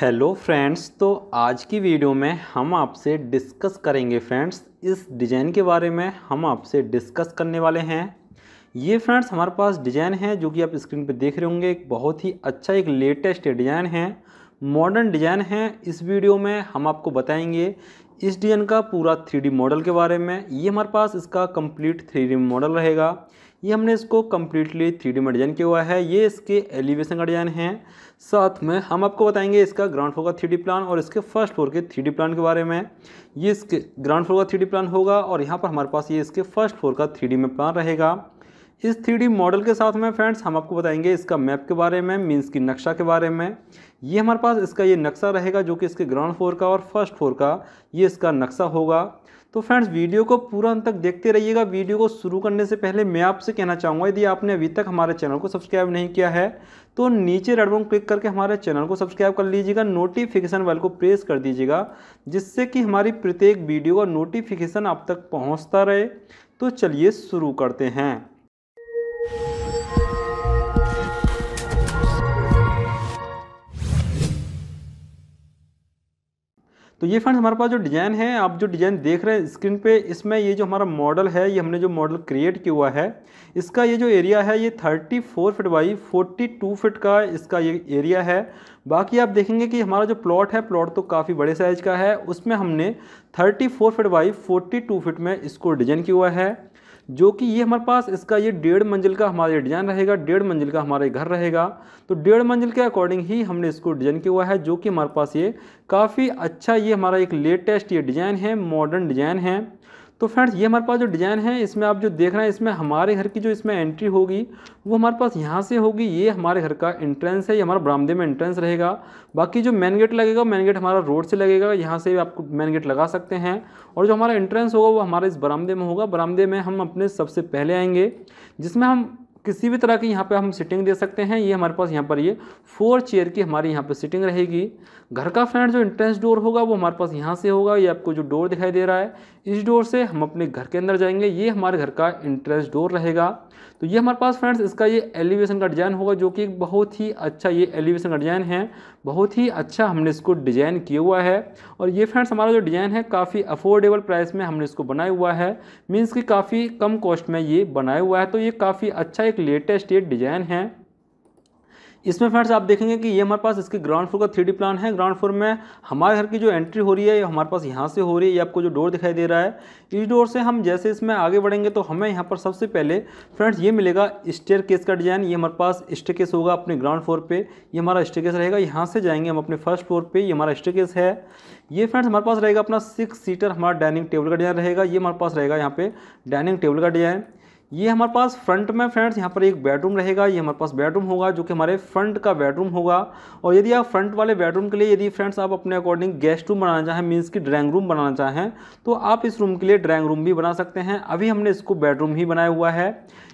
hello friends तो आज की वीडियो में हम आपसे डिस्कस करेंगे फ्रेंड्स इस डिज़ाइन के बारे में हम आपसे डिस्कस करने वाले हैं ये फ्रेंड्स हमारे पास डिज़ाइन है जो कि आप स्क्रीन पर देख रहे होंगे एक बहुत ही अच्छा एक लेटेस्ट डिज़ाइन है मॉडर्न डिज़ाइन है इस वीडियो में हम आपको बताएंगे इस डी का पूरा थ्री मॉडल के बारे में ये हमारे पास इसका कंप्लीट थ्री मॉडल रहेगा ये हमने इसको कम्प्लीटली थ्री डी में डिज़ाइन किया हुआ है ये इसके एलिवेशन का डिज़ाइन है साथ में हम आपको बताएंगे इसका ग्राउंड फ्लोर का थ्री प्लान और इसके फर्स्ट फ्लोर के थ्री प्लान के बारे में ये इसके ग्राउंड फ्लोर का थ्री प्लान होगा और यहाँ पर हमारे पास ये इसके फर्स्ट फ्लोर का थ्री में प्लान रहेगा इस थ्री मॉडल के साथ में फ्रेंड्स हम आपको बताएंगे इसका मैप के बारे में मीन्स की नक्शा के बारे में ये हमारे पास इसका ये नक्शा रहेगा जो कि इसके ग्राउंड फ्लोर का और फर्स्ट फ्लोर का ये इसका नक्शा होगा तो फ्रेंड्स वीडियो को पूरा अंत तक देखते रहिएगा वीडियो को शुरू करने से पहले मैं आपसे कहना चाहूँगा यदि आपने अभी तक हमारे चैनल को सब्सक्राइब नहीं किया है तो नीचे रेडबोन क्लिक करके हमारे चैनल को सब्सक्राइब कर लीजिएगा नोटिफिकेशन बेल को प्रेस कर दीजिएगा जिससे कि हमारी प्रत्येक वीडियो का नोटिफिकेशन आप तक पहुँचता रहे तो चलिए शुरू करते हैं तो ये फ्रेंड्स हमारे पास जो डिज़ाइन है आप जो डिज़ाइन देख रहे हैं स्क्रीन पे इसमें ये जो हमारा मॉडल है ये हमने जो मॉडल क्रिएट किया हुआ है इसका ये जो एरिया है ये 34 फिट बाई फोर्टी फिट का इसका ये एरिया है बाकी आप देखेंगे कि हमारा जो प्लॉट है प्लॉट तो काफ़ी बड़े साइज़ का है उसमें हमने फोर फिट बाई 42 फिट में इसको डिज़ाइन किया हुआ है जो कि ये हमारे पास इसका ये डेढ़ मंजिल का हमारा डिज़ाइन रहेगा डेढ़ मंजिल का हमारा घर रहेगा तो डेढ़ मंजिल के अकॉर्डिंग ही हमने इसको डिज़ाइन किया हुआ है जो कि हमारे पास ये काफ़ी अच्छा ये हमारा एक लेटेस्ट ये डिज़ाइन है मॉडर्न डिज़ाइन है तो फ्रेंड्स ये हमारे पास जो डिज़ाइन है इसमें आप जो देख रहे हैं इसमें हमारे घर की जो इसमें एंट्री होगी वो हमारे पास यहाँ से होगी ये हमारे घर का एंट्रेंस है ये हमारा बरामदे में एंट्रेंस रहेगा बाकी जो मेन गेट लगेगा मेन गेट हमारा रोड से लगेगा यहाँ से आप मेन गेट लगा सकते हैं और जो हमारा एंट्रेंस होगा वो हमारे इस बरामदे में होगा बरामदे में हम अपने सबसे पहले आएंगे जिसमें हम किसी भी तरह की यहाँ पे हम सिटिंग दे सकते हैं ये हमारे पास यहाँ पर ये फोर चेयर की हमारी यहाँ पे सिटिंग रहेगी घर का फ्रेंड जो इंट्रेंस डोर होगा वो हमारे पास यहाँ से होगा ये आपको जो डोर दिखाई दे रहा है इस डोर से हम अपने घर के अंदर जाएंगे ये हमारे घर का इंट्रेंस डोर रहेगा तो ये हमारे पास फ्रेंड्स इसका ये एलिवेशन का डिज़ाइन होगा जो कि बहुत ही अच्छा ये एलिवेशन का डिज़ाइन है बहुत ही अच्छा हमने इसको डिज़ाइन किया हुआ है और ये फ्रेंड्स हमारा जो डिज़ाइन है काफ़ी अफोर्डेबल प्राइस में हमने इसको बनाया हुआ है मीन्स कि काफ़ी कम कॉस्ट में ये बनाया हुआ है तो ये काफ़ी अच्छा एक लेटेस्ट ये डिज़ाइन है इसमें फ्रेंड्स आप देखेंगे कि ये हमारे पास इसके ग्राउंड फ्लोर का थ्री प्लान है ग्राउंड फ्लोर में हमारे घर की जो एंट्री हो रही है हमारे पास यहाँ से हो रही है ये आपको जो डोर दिखाई दे रहा है इस डोर से हम जैसे इसमें आगे बढ़ेंगे तो हमें यहाँ पर सबसे पहले फ्रेंड्स ये मिलेगा स्टेयर केस का डिज़ाइन ये हमारे पास स्टेयर केस होगा अपने ग्राउंड फ्लोर पर ये हमारा स्टेयर केस रहेगा यहाँ से जाएंगे हम अपने फर्स्ट फ्लोर पर ये हमारा स्टेयर केस है ये फ्रेंड्स हमारे पास रहेगा अपना सिक्स सीटर हमारा डाइनिंग टेबल का डिज़ाइन रहेगा ये हमारे पास रहेगा यहाँ पे डाइनिंग टेबल का डिज़ाइन ये हमारे पास फ्रंट में फ्रेंड्स यहाँ पर एक बेडरूम रहेगा ये हमारे पास बेडरूम होगा जो कि हमारे फ्रंट का बेडरूम होगा और यदि आप फ्रंट वाले बेडरूम के लिए यदि फ्रेंड्स आप अपने अकॉर्डिंग गेस्ट रूम बनाना चाहें मीन्स कि ड्राइंग रूम बनाना चाहें तो आप इस रूम के लिए ड्राइंग रूम भी बना सकते हैं अभी हमने इसको बेडरूम ही बनाया हुआ है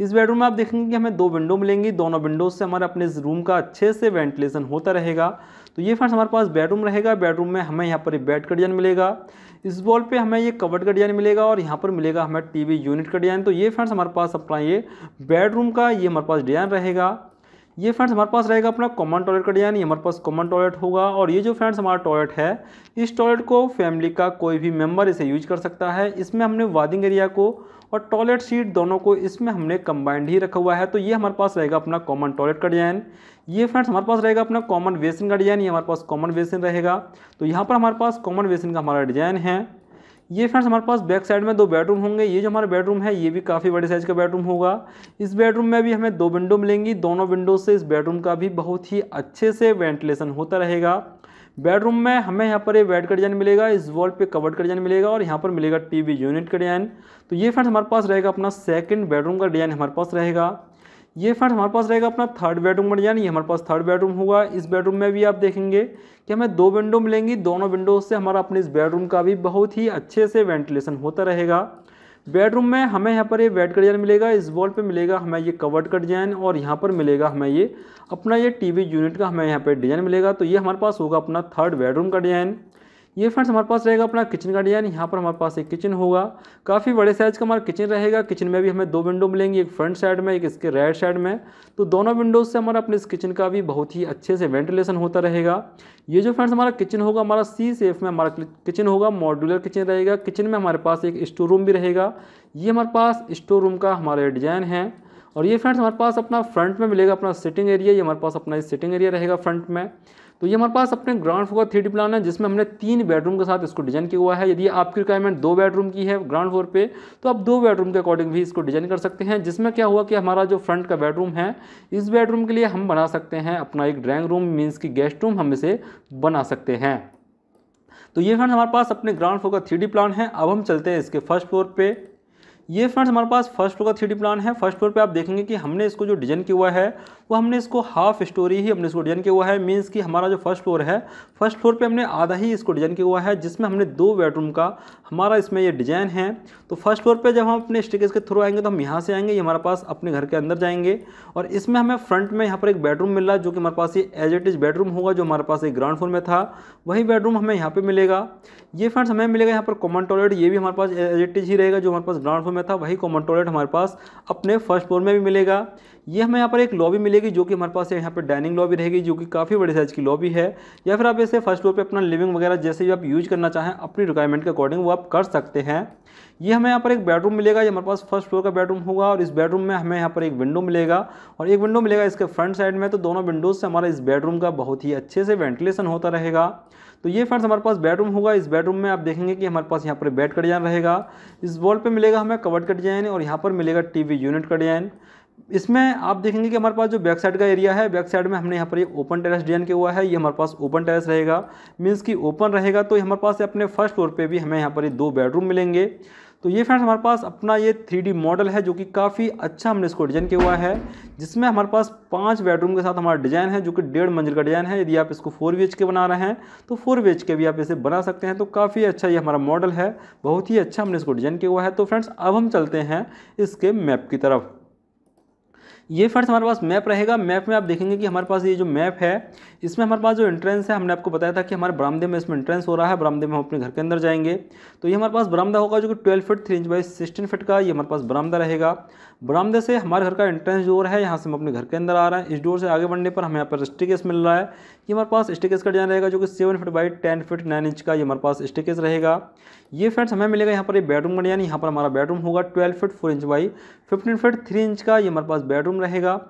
इस बेडरूम में आप देखेंगे कि हमें दो विंडो मिलेंगी दोनों विंडोज से हमारे अपने रूम का अच्छे से वेंटिलेशन होता रहेगा तो ये फ्रेंड्स हमारे पास बेडरूम रहेगा बेडरूम में हमें यहाँ पर बेड का डिजाइन मिलेगा इस वॉल पे हमें ये कवर्ड का डिजाइन मिलेगा और यहाँ पर मिलेगा हमें टीवी यूनिट का डिजाइन तो ये फ्रेंड्स हमारे पास अपना ये बेडरूम का ये हमारे पास डिजाइन रहेगा ये फ्रेंड्स हमारे पास रहेगा अपना कॉमन टॉयलेट का डिजाइन हमारे पास कॉमन टॉयलेट होगा और ये जो फ्रेंड्स हमारा टॉयलेट है इस टॉयलेट को फैमिली का कोई भी मेम्बर इसे यूज कर सकता है इसमें हमने वादिंग एरिया को और टॉयलेट सीट दोनों को इसमें हमने कंबाइंड ही रखा हुआ है तो ये हमारे पास रहेगा अपना कॉमन टॉयलेट का डिजाइन ये फ्रेंड्स हमारे पास रहेगा अपना कॉमन वेसन का डिजाइन ये हमारे पास कॉमन वेसन रहेगा तो यहाँ पर हमारे पास कॉमन वेसन का हमारा डिजाइन है ये फ्रेंड्स हमारे पास बैक साइड में दो बेडरूम होंगे ये जो हमारा बेडरूम है ये भी काफ़ी बड़े साइज़ का बेडरूम होगा इस बेडरूम में भी हमें दो विंडो मिलेंगी दोनों विंडो से इस बेडरूम का भी बहुत ही अच्छे से वेंटिलेशन होता रहेगा बेडरूम में हमें यहाँ पर ये बेड का डिजाइन मिलेगा इस वॉल पे कवर्ड का डिजाइन मिलेगा और यहाँ पर मिलेगा टीवी यूनिट का डिजाइन तो ये फ्रेंड्स हमारे पास रहेगा अपना सेकंड बेडरूम का डिजाइन हमारे पास रहेगा ये फ्रेंड्स हमारे पास रहेगा अपना थर्ड बेडरूम बन जाए हमारे पास थर्ड बेडरूम होगा इस बेडरूम में भी आप देखेंगे कि हमें दो विंडो मिलेंगी दोनों विंडो से हमारा अपने इस बेडरूम का भी बहुत ही अच्छे से वेंटिलेशन होता रहेगा बेडरूम में हमें यहाँ पर ये बेड का डिजाइन मिलेगा इस वॉल पे मिलेगा हमें ये कवर्ड का डिजाइन और यहाँ पर मिलेगा हमें ये अपना ये टीवी यूनिट का हमें यहाँ पर डिजाइन मिलेगा तो ये हमारे पास होगा अपना थर्ड बेडरूम का डिजाइन ये फ्रेंड्स हमारे पास रहेगा अपना किचन का डिज़ाइन यहाँ पर हमारे पास एक किचन होगा काफ़ी बड़े साइज़ का हमारा किचन रहेगा किचन में भी हमें दो विंडो मिलेंगी एक फ्रंट साइड में एक इसके राइट साइड में तो दोनों विंडोज़ से हमारा अपने इस किचन का भी बहुत ही अच्छे से वेंटिलेशन होता रहेगा ये जो फ्रेंड्स हमारा किचन होगा हमारा सी सेफ में हमारा किचन होगा मॉड्यूलर किचन रहेगा किचन में हमारे पास एक स्टोर रूम भी रहेगा ये हमारे पास स्टोर रूम का हमारा डिज़ाइन है और ये फ्रेंड्स हमारे पास अपना फ्रंट में मिलेगा अपना सिटिंग एरिया ये हमारे पास अपना सिटिंग एरिया रहेगा फ्रंट में तो ये हमारे पास अपने ग्राउंड फ्लोर थ्री प्लान है जिसमें हमने तीन बेडरूम के साथ इसको डिजाइन किया हुआ है यदि आपकी रिक्वायरमेंट दो बेडरूम की है ग्राउंड फ्लोर पे तो आप दो बेडरूम के अकॉर्डिंग भी इसको डिजाइन कर सकते हैं जिसमें क्या हुआ कि हमारा जो फ्रंट का बेडरूम है इस बेडरूम के लिए हम बना सकते हैं अपना एक ड्राइंग रूम मीन्स की गेस्ट रूम हम इसे बना सकते हैं तो ये फ्रेंड्स हमारे पास अपने ग्राउंड फ्लोर का थ्री प्लान है अब हम चलते हैं इसके फर्स्ट फ्लोर पे ये फ्रेंड्स हमारे पास फर्स्ट फ्लोर का थ्री प्लान है फर्स्ट फ्लोर पे आप देखेंगे कि हमने इसको जो डिजाइन किया हुआ है वो हमने इसको हाफ स्टोरी ही हमने इसको डिजाइन किया हुआ है मीन्स कि हमारा जो फर्स्ट फ्लोर है फर्स्ट फ्लोर पे हमने आधा ही इसको डिजाइन किया हुआ है जिसमें हमने दो बेडरूम का हमारा इसमें ये डिजाइन है तो फर्स्ट फ्लोर पर जब हम अपने स्टिकेज के थ्रू आएंगे तो हम यहाँ से आएंगे ये हमारे पास अपने घर के अंदर जाएंगे और इसमें हमें फ्रंट में यहाँ पर एक बेडरूम मिल रहा है जो कि हमारे पास ये एज इट इज़ बेडरूम होगा जो हमारे पास एक ग्राउंड फ्लोर में था वही बेडरूम हमें यहाँ पर मिलेगा ये फ्रेंड्स हमें मिलेगा यहाँ पर कॉमन टॉयलेट ये भी हमारे पास एज इट इज ही रहेगा जो हमारे पास ग्राउंड फ्लोर में था वही कॉमन टॉयलेट हमारे पास अपने फर्स्ट फ्लोर में भी मिलेगा ये हमें यहाँ पर एक लॉबी मिलेगी जो कि हमारे पास यहाँ पर डाइनिंग लॉबी रहेगी जो कि काफ़ी बड़े साइज़ की लॉबी है या फिर आप इसे फर्स्ट फ्लोर पर अपना लिविंग वगैरह जैसे भी आप यूज़ करना चाहें अपनी रिक्वायरमेंट के अकॉर्डिंग वो आप कर सकते हैं ये हमें यहाँ पर एक बेडरूम मिलेगा ये हमारे पास फर्स्ट फ्लोर का बेडरूम होगा और इस बेडरूम में हमें यहाँ पर एक विंडो मिलेगा और एक विंडो मिलेगा इसके फ्रंट साइड में तो दोनों विंडोज़ से हमारा इस बेडरूम का बहुत ही अच्छे से वेंटिलेशन होता रहेगा तो ये फ्रेंड्स हमारे पास बेडरूम होगा इस बेडरूम में आप देखेंगे कि हमारे पास यहाँ पर बेड का डिजाइन रहेगा इस वॉल पे मिलेगा हमें कवर्ड का डिजाइन और यहाँ पर मिलेगा टीवी यूनिट का डिजाइन इसमें आप देखेंगे कि हमारे पास जो बैक साइड का एरिया है बैक साइड में हमने यहाँ पर ये ओपन टेरेस डिजाइन किया हुआ है ये हमारे पास ओपन टेरेस रहेगा मीन्स कि ओपन रहेगा तो हमारे पास अपने फर्स्ट फ्लोर पे भी हमें यहाँ पर ये दो बेडरूम मिलेंगे तो ये फ्रेंड्स हमारे पास अपना ये थ्री मॉडल है जो कि काफ़ी अच्छा हमने इसको डिज़ाइन किया हुआ है जिसमें हमारे पास पाँच बेडरूम के साथ हमारा डिज़ाइन है जो कि डेढ़ मंजिल का डिज़ाइन है यदि आप इसको फोर बी के बना रहे हैं तो फोर बी के भी आप इसे बना सकते हैं तो काफ़ी अच्छा ये हमारा मॉडल है बहुत ही अच्छा हमने इसको डिज़ाइन किया हुआ है तो फ्रेंड्स अब हम चलते हैं इसके मैप की तरफ ये फ्रेंड्स हमारे पास मैप रहेगा मैप में आप देखेंगे कि हमारे पास ये जो मैप है इसमें हमारे पास जो एंट्रेंस है हमने आपको बताया था कि हमारे बरामदे में इसमें एंट्रेंस हो रहा है बरामदे में हम अपने घर के अंदर जाएंगे तो ये हमारे पास बरामदा होगा जो कि twelve feet three inch by sixteen feet का ये हमारे पास बरामदा रहेगा बरामदे से हमारे घर का एंट्रेंस डोर है यहाँ से हम अपने घर के अंदर आ रहे हैं इस डोर से आगे बढ़ने पर हमें यहाँ पर स्टिकेस मिल रहा है ये हमारे पास स्टिकेस का डिजाइन रहेगा जो कि seven feet by ten feet nine inch का ये हमारे पास स्टिकेस रहेगा ये फ्रेंड्स हमें मिलेगा यहाँ पर एक बेडरूम का यहाँ पर हमारा बेडरूम होगा twelve feet four inch by fifteen feet three inch का ये हमारे पास बेडरूम रहेगा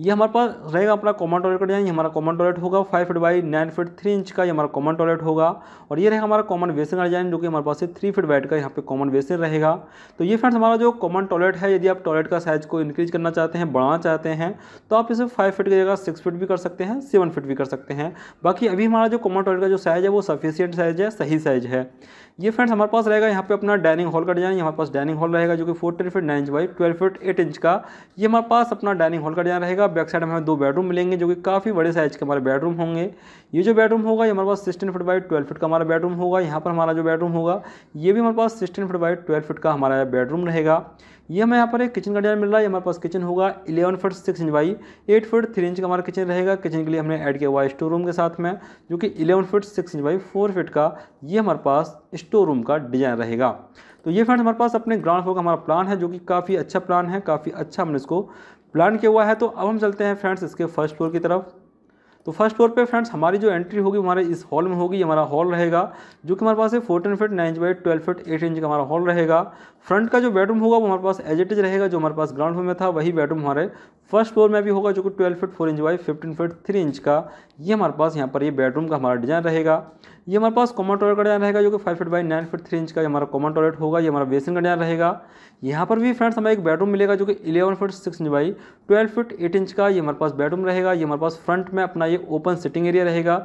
ये हमारे पास रहेगा अपना कॉमन टॉयलेट का डिजाइन हमारा कॉमन टॉयलेट होगा five feet by nine feet three inch का ये हमारा कॉमन टॉयलेट होगा और ये रहेगा हमारा कॉमन बेसिन का डिजाइन जो कि हमारे पास थ्री फीट वाइड का यहाँ पे कॉमन बेसिन रहेगा तो ये फ्रेंड्स हमारा जो कॉमन टॉयलेट है यदि आप टॉयलेट का साइज को इंक्रीज करना चाहते हैं बढ़ाना चाहते हैं तो आप इसे फाइव फिट की जगह सिक्स फिट भी कर सकते हैं सेवन फिट भी कर सकते हैं बाकी अभी हमारा जो कॉमन टॉयलेट का जो साइज़ है वो सफिशियंट साइज़ है सही साइज़ है ये फ्रेंड्स हमारे पास रहेगा यहाँ पे अपना डाइनिंग हॉल का डिजाइन हमारे पास डाइनिंग हॉल रहेगा जो कि fourteen feet nine inch by twelve feet eight inch का ये हमारे पास अपना डाइनिंग हॉल का डिजाइन रहेगा बैक साइड में हमें दो बेडरूम मिलेंगे जो कि काफ़ी बड़े साइज के हमारे बेडरूम होंगे ये जो बेडरूम होगा ये हमारे पास sixteen feet by twelve feet का हमारा बेडरूम होगा यहाँ पर हमारा जो बेडरूम होगा ये भी हमारे पास sixteen feet by twelve feet का हमारा बेडरूम रहेगा ये हमें यहाँ पर एक किचन का डिजाइन मिल रहा है हमारे पास किचन होगा eleven foot six inch by eight foot three inch का हमारा किचन रहेगा किचन के लिए हमने ऐड किया हुआ है स्टोर रूम के साथ में जो कि eleven foot six inch by four feet का ये हमारे पास स्टोर रूम का डिजाइन रहेगा तो ये फ्रेंड्स हमारे पास अपने ग्राउंड फ्लोर का हमारा प्लान है जो कि काफ़ी अच्छा प्लान है काफ़ी अच्छा हमने इसको प्लान किया हुआ है तो अब हम चलते हैं फ्रेंड्स इसके फर्स्ट फ्लोर की तरफ तो फर्स्ट फ्लोर पे फ्रेंड्स हमारी जो एंट्री होगी हमारे इस हॉल में होगी हमारा हॉल रहेगा जो कि हमारे पास है fourteen feet nine inch by twelve feet eight inch का हमारा हॉल रहेगा फ्रंट का जो बेडरूम होगा वो हमारे पास एज इट इज रहेगा जो हमारे पास ग्राउंड फ्लोर में था वही बेडरूम हमारे फर्स्ट फ्लोर में भी होगा जो कि twelve feet four inch by fifteen feet three inch का ये हमारे पास यहाँ पर ये बेडरूम का हमारा डिज़ाइन रहेगा ये हमारे पास कॉमन टॉयलेट का डिजाइन रहेगा जो कि five feet by nine feet three inch का हमारा कॉमन टॉयलेट होगा ये हमारा बेसिन का डिजाइन रहेगा यहाँ पर भी फ्रेंड्स हमें एक बेडरूम मिलेगा जो कि eleven feet six inch by twelve feet eight inch का ये हमारे पास बेडरूम रहेगा ये हमारे पास फ्रंट में अपना ये ओपन सिटिंग एरिया रहेगा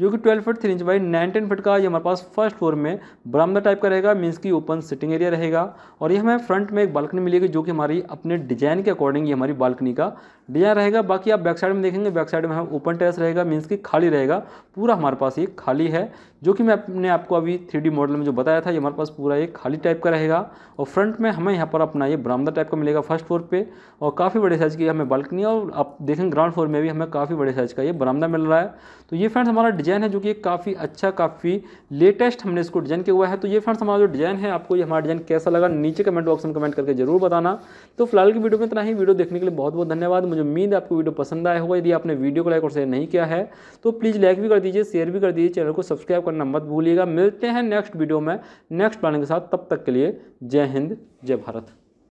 जो कि twelve feet three inch by nineteen feet का ये हमारे पास फर्स्ट फ्लोर में बरामदा टाइप का रहेगा मीन्स की ओपन सिटिंग एरिया रहेगा और ये हमें फ्रंट में एक बालकनी मिलेगी जो कि हमारी अपने डिजाइन के अकॉर्डिंग ये हमारी बालकनी का डिजाइन रहेगा बाकी आप बैक साइड में देखेंगे बैक साइड में हम ओपन टेरेस रहेगा मीन्स कि खाली रहेगा पूरा हमारे पास ये खाली है जो कि मैं अपने आपको अभी थ्री मॉडल में जो बताया था ये हमारे पास पूरा ये खाली टाइप का रहेगा और फ्रंट में हमें यहाँ पर अपना ये बरामदा टाइप का मिलेगा फर्स्ट फ्लोर पर और काफ़ी बड़े साइज़ की हमें बालकनी और आप देखेंगे ग्राउंड फ्लोर में भी हमें काफ़ी बड़े साइज़ का ये बरामदा मिल रहा है तो ये फ्रेंड्स हमारा डिज़ाइन है जो कि काफ़ी अच्छा काफ़ी लेटेस्ट हमने इसको डिज़ाइन किया हुआ है तो ये फ्रेंड्स हमारा जो डिज़ाइन है आपको ये हमारा डिज़ाइन कैसा लगा नीचे कमेंट बॉक्स में कमेंट करके जरूर बताना तो फिलहाल की वीडियो में इतना ही वीडियो देखने के लिए बहुत बहुत धन्यवाद मुझे उम्मीद है आपको वीडियो पसंद आया होगा यदि आपने वीडियो को लाइक और शेयर नहीं किया है तो प्लीज़ लाइक भी कर दीजिए शेयर भी कर दीजिए चैनल को सब्सक्राइब करना मत भूलिएगा मिलते हैं नेक्स्ट वीडियो में नेक्स्ट प्लानिंग के साथ तब तक के लिए जय हिंद जय भारत